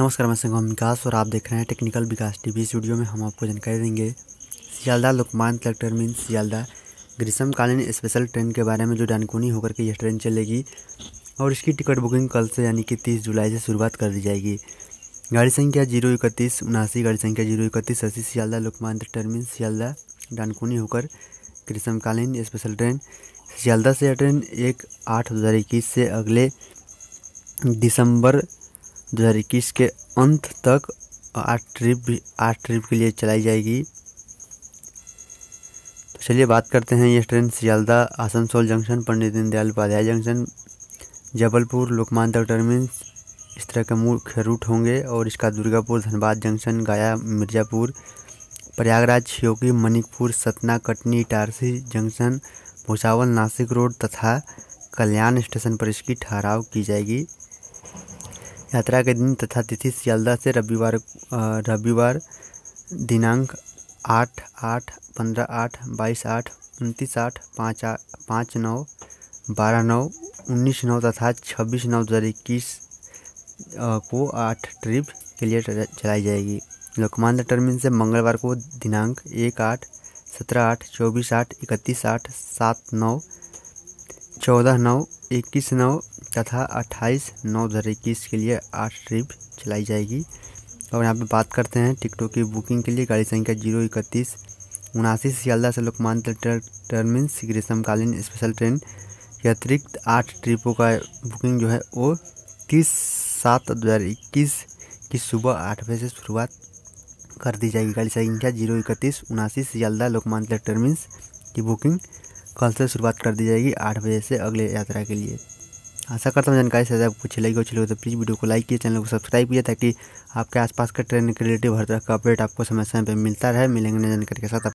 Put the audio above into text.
नमस्कार मैं संगम विकास और आप देख रहे हैं टेक्निकल विकास टीवी इस वीडियो में हम आपको जानकारी देंगे सियालदा लुकमान तक टर्मिन सियालदा ग्रीष्मकालीन स्पेशल ट्रेन के बारे में जो डानकुनी होकर के यह ट्रेन चलेगी और इसकी टिकट बुकिंग कल से यानी कि तीस जुलाई से शुरुआत कर दी जाएगी गाड़ी संख्या जीरो इकतीस उनासी गाड़ी संख्या जीरो इकतीस अस्सी सियालदा लोकमान टर्मिन सियालदा डानकुनी होकर ग्रीष्मकालीन स्पेशल ट्रेन सियालदा से यह ट्रेन एक आठ दो हज़ार इक्कीस से अगले दिसंबर दो हज़ार इक्कीस के अंत तक आठ ट्रिप भी आठ ट्रिप के लिए चलाई जाएगी तो चलिए बात करते हैं ये train Sealdah Asansol junction Pandit Deendayal Upadhyay junction Jabalpur Lokmanya तक टर्मिनस इस तरह के मुख्य रूट होंगे और इसका Durgapur Dhanbad junction Gaya Mirzapur Prayagraj Sheoki Manikpur Satna Katni Itarsi junction Bhusawal Nashik road तथा कल्याण स्टेशन पर इसकी ठहराव की जाएगी यात्रा के दिन तथा तिथि सियालदा से रविवार रविवार दिनांक आठ आठ पंद्रह आठ बाईस आठ उनतीस आठ पाँच आठ पाँच नौ बारह नौ उन्नीस नौ तथा छब्बीस नौ दो हज़ार इक्कीस को आठ ट्रिप के लिए चलाई जाएगी लोकमान्य टर्मिन से मंगलवार को दिनांक एक आठ सत्रह आठ चौबीस आठ इकतीस आठ सात नौ चौदह नौ इक्कीस नौ तथा 28 नौ दो हज़ार इक्कीस के लिए आठ ट्रिप चलाई जाएगी और यहाँ पे बात करते हैं टिकटों की बुकिंग के लिए गाड़ी संख्या जीरो इकतीस उनासी सियालदा से लोकमान्य टर्मिन्स ग्रीष्मकालीन स्पेशल ट्रेन के अतिरिक्त आठ ट्रिपों का बुकिंग जो है वो तीस सात दो हज़ार इक्कीस की सुबह आठ बजे से शुरुआत कर दी जाएगी गाड़ी संख्या जीरो इकतीस उनासी सियालदा लोकमान्य टर्मिनस की बुकिंग कल से शुरुआत कर दी जाएगी आठ बजे से अगले यात्रा के लिए आशा करता हूँ जानकारी से आपको अच्छी लगी अच्छी लगी तो प्लीज़ वीडियो को लाइक किया चैनल को सब्सक्राइब किया ताकि आपके आसपास के ट्रेन के रिलेटिव हर तरह का अपडेट आपको समय समय पर मिलता रहे मिलेंगे नई जानकारी के साथ